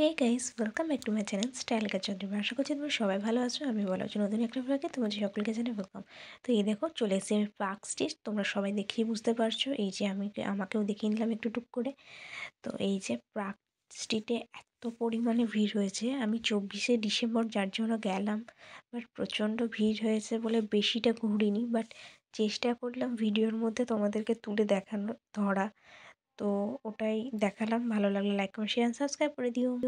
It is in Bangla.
hey guys welcome back to my channel style কাচন্দ্রী আশা করছি তুমি সবাই ভালো আছো আমি ভালো আছি নতুন একটা ব্লগে যে সকলকে জানাই ওয়েলকাম তো এই দেখো চলে এসে আমি পার্ক স্টিচ তোমরা সবাই দেখিয়ে বুঝতে পারছো এই যে আমি আমাকেও দেখিয়ে নিলাম একটু টুক করে তো এই যে পার্ক স্ট্রিটে এত পরিমাণে ভিড় হয়েছে আমি চব্বিশে ডিসেম্বর যার জন্য গেলাম বাট প্রচণ্ড ভিড় হয়েছে বলে বেশিটা ঘুরিনি বাট চেষ্টা করলাম ভিডিওর মধ্যে তোমাদেরকে তুলে দেখানো ধরা তো ওটাই দেখালাম ভালো লাগলে লাইক কমেন্ট শেয়ার সাবস্ক্রাইব করে দিও